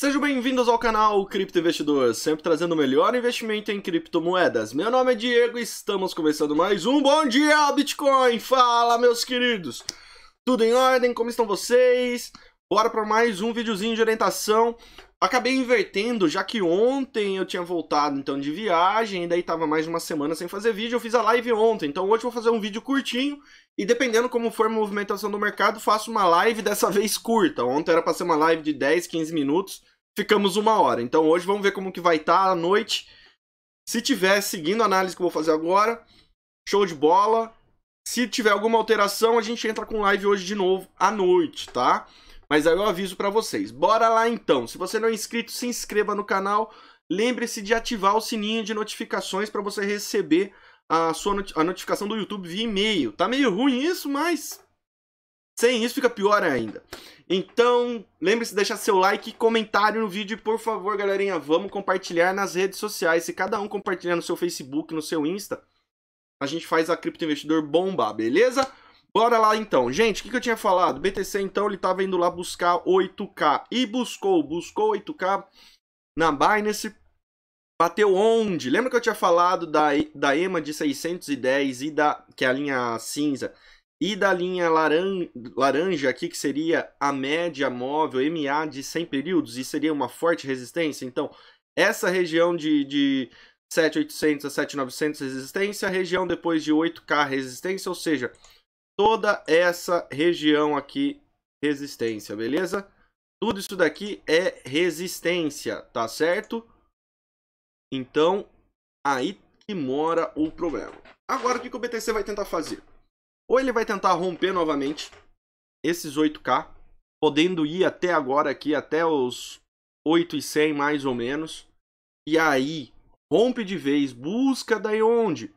Sejam bem-vindos ao canal Cripto Investidor, sempre trazendo o melhor investimento em criptomoedas. Meu nome é Diego e estamos começando mais um Bom Dia Bitcoin! Fala, meus queridos! Tudo em ordem? Como estão vocês? Bora para mais um videozinho de orientação. Acabei invertendo, já que ontem eu tinha voltado então de viagem, e daí tava mais uma semana sem fazer vídeo, eu fiz a live ontem, então hoje eu vou fazer um vídeo curtinho e dependendo como for a movimentação do mercado, faço uma live dessa vez curta. Ontem era para ser uma live de 10, 15 minutos, ficamos uma hora. Então hoje vamos ver como que vai estar tá à noite. Se tiver seguindo a análise que eu vou fazer agora, show de bola. Se tiver alguma alteração, a gente entra com live hoje de novo à noite, tá? Mas aí eu aviso para vocês. Bora lá então. Se você não é inscrito, se inscreva no canal. Lembre-se de ativar o sininho de notificações para você receber a sua not a notificação do YouTube via e-mail. Tá meio ruim isso, mas sem isso fica pior ainda. Então, lembre-se de deixar seu like e comentário no vídeo. E por favor, galerinha, vamos compartilhar nas redes sociais. Se cada um compartilhar no seu Facebook, no seu Insta, a gente faz a Cripto Investidor bombar, beleza? Bora lá então. Gente, o que, que, eu tinha falado? BTC, então, ele estava indo lá buscar 8K. E buscou, buscou 8K na Binance. Bateu onde? Lembra que eu tinha falado da, da EMA de 610 e da que é a linha cinza e da linha laran, laranja aqui que seria a média móvel MA de 100 períodos e seria uma forte resistência? Então, essa região de, de 7800 a 7900 resistência, região depois de 8K resistência, ou seja, toda essa região aqui resistência, beleza? Tudo isso daqui é resistência, tá certo? Então, aí que mora o problema. Agora, o que, que o BTC vai tentar fazer? Ou ele vai tentar romper novamente esses 8K, podendo ir até agora aqui, até os 8,100 mais ou menos. E aí, rompe de vez, busca daí onde?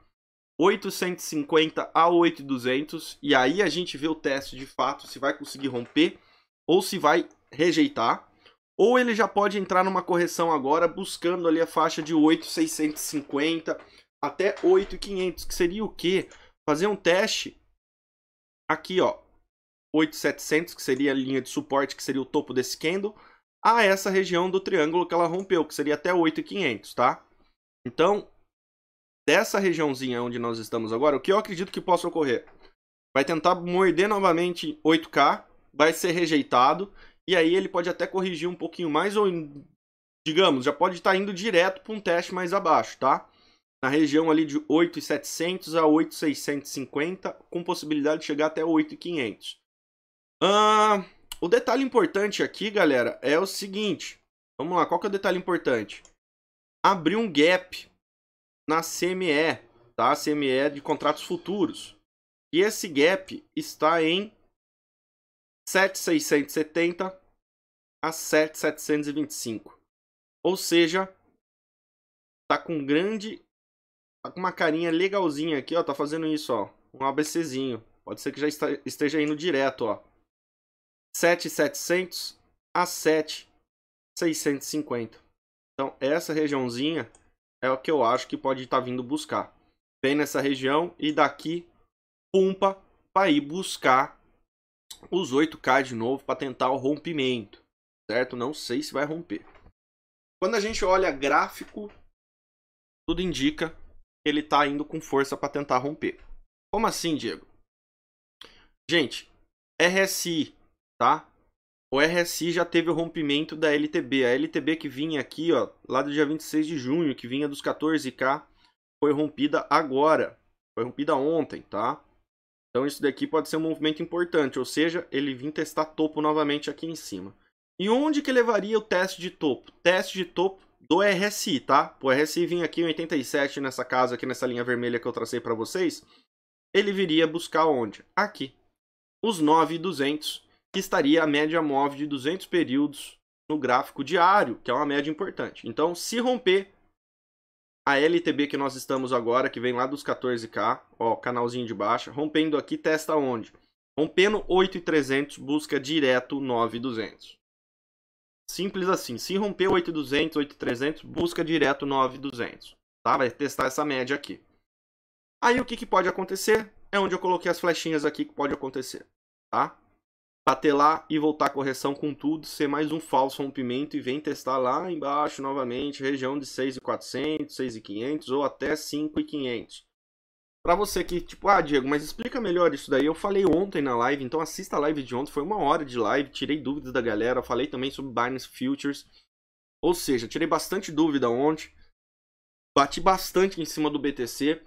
850 a 8200 e aí a gente vê o teste de fato se vai conseguir romper ou se vai rejeitar. Ou ele já pode entrar numa correção agora, buscando ali a faixa de 8,650 até 8,500, que seria o quê? Fazer um teste aqui, ó, 8,700, que seria a linha de suporte, que seria o topo desse candle, a essa região do triângulo que ela rompeu, que seria até 8,500, tá? Então, dessa regiãozinha onde nós estamos agora, o que eu acredito que possa ocorrer? Vai tentar morder novamente 8K, vai ser rejeitado, e aí ele pode até corrigir um pouquinho mais, ou digamos, já pode estar tá indo direto para um teste mais abaixo, tá? Na região ali de 8,700 a 8,650, com possibilidade de chegar até 8,500. Ah, o detalhe importante aqui, galera, é o seguinte. Vamos lá, qual que é o detalhe importante? Abriu um gap na CME, tá? CME de contratos futuros. E esse gap está em 7,670 a 7,725. Ou seja, tá com grande. Tá com uma carinha legalzinha aqui, ó. Tá fazendo isso, ó. Um ABCzinho. Pode ser que já esteja indo direto, ó. 7,700 a 7,650. Então, essa regiãozinha é o que eu acho que pode estar tá vindo buscar. Vem nessa região e daqui pumpa para ir buscar os 8K de novo para tentar o rompimento. Não sei se vai romper. Quando a gente olha gráfico, tudo indica que ele está indo com força para tentar romper. Como assim, Diego? Gente, RSI, tá? O RSI já teve o rompimento da LTB. A LTB que vinha aqui, ó, lá do dia 26 de junho, que vinha dos 14K, foi rompida agora. Foi rompida ontem, tá? Então isso daqui pode ser um movimento importante, ou seja, ele vim testar topo novamente aqui em cima. E onde que levaria o teste de topo? Teste de topo do RSI, tá? O RSI vinha aqui em 87 nessa casa, aqui nessa linha vermelha que eu tracei para vocês. Ele viria buscar onde? Aqui. Os 9,200, que estaria a média móvel de 200 períodos no gráfico diário, que é uma média importante. Então, se romper a LTB que nós estamos agora, que vem lá dos 14K, ó, canalzinho de baixa, rompendo aqui, testa onde? Rompendo 8,300, busca direto 9,200. Simples assim. Se romper 8200, 8300, busca direto 9200. Tá? Vai testar essa média aqui. Aí o que, que pode acontecer? É onde eu coloquei as flechinhas aqui que pode acontecer. Tá? Bater lá e voltar a correção com tudo, ser mais um falso rompimento e vem testar lá embaixo novamente, região de 6.400, 6.500 ou até 5.500. Para você que, tipo, ah, Diego, mas explica melhor isso daí. Eu falei ontem na live, então assista a live de ontem. Foi uma hora de live, tirei dúvidas da galera. Falei também sobre Binance Futures. Ou seja, tirei bastante dúvida ontem. Bati bastante em cima do BTC.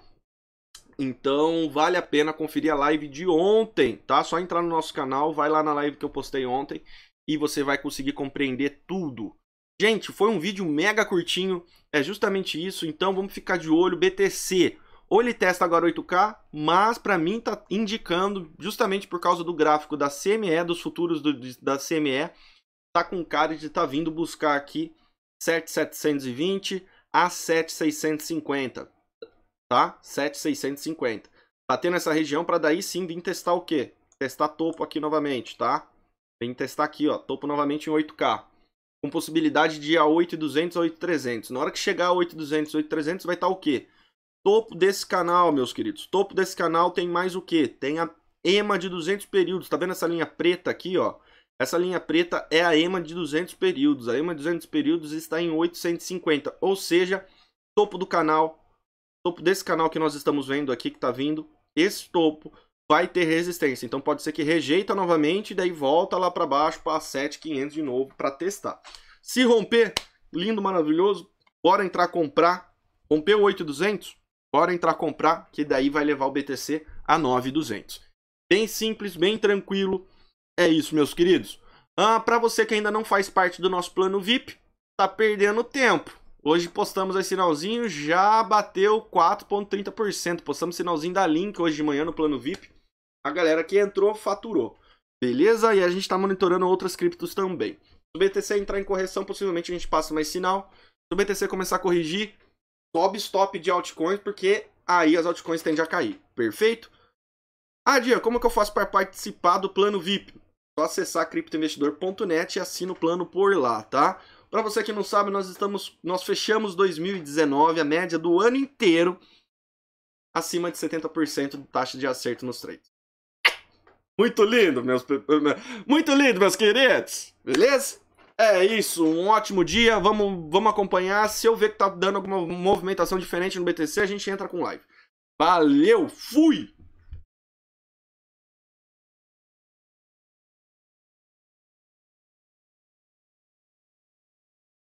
Então vale a pena conferir a live de ontem, tá? Só entrar no nosso canal, vai lá na live que eu postei ontem e você vai conseguir compreender tudo. Gente, foi um vídeo mega curtinho, é justamente isso. Então vamos ficar de olho BTC. Ou ele testa agora 8K, mas para mim está indicando, justamente por causa do gráfico da CME, dos futuros do, da CME, tá com cara de estar tá vindo buscar aqui 7720 a 7650, tá? 7650. Batendo tá essa região para daí sim vir testar o quê? Testar topo aqui novamente, tá? Vem testar aqui, ó, topo novamente em 8K com possibilidade de ir a 8200 a 8300. Na hora que chegar a 8200, 8300 vai estar tá o quê? Topo desse canal, meus queridos. Topo desse canal tem mais o que? Tem a EMA de 200 períodos. Tá vendo essa linha preta aqui, ó? Essa linha preta é a EMA de 200 períodos. A EMA de 200 períodos está em 850, ou seja, topo do canal, topo desse canal que nós estamos vendo aqui que está vindo, esse topo vai ter resistência. Então pode ser que rejeita novamente, daí volta lá para baixo para 7500 de novo para testar. Se romper, lindo, maravilhoso, bora entrar comprar. Rompeu 8200, Bora entrar comprar, que daí vai levar o BTC a 9,200. Bem simples, bem tranquilo. É isso, meus queridos. Ah, para você que ainda não faz parte do nosso plano VIP, tá perdendo tempo. Hoje postamos esse sinalzinho, já bateu 4,30%. Postamos sinalzinho da Link hoje de manhã no plano VIP. A galera que entrou faturou. Beleza? E a gente está monitorando outras criptos também. Se o BTC entrar em correção, possivelmente a gente passa mais sinal. Se o BTC começar a corrigir, sobe stop de altcoins, porque aí as altcoins tendem a cair, perfeito? Ah, Dia, como que eu faço para participar do plano VIP? Só acessar criptoinvestidor.net e assina o plano por lá, tá? Para você que não sabe, nós estamos, nós fechamos 2019, a média do ano inteiro, acima de 70% de taxa de acerto nos trades. Muito lindo, meus, muito lindo, meus queridos, beleza? É isso, um ótimo dia. Vamos, vamos acompanhar. Se eu ver que tá dando alguma movimentação diferente no BTC, a gente entra com live. Valeu, fui!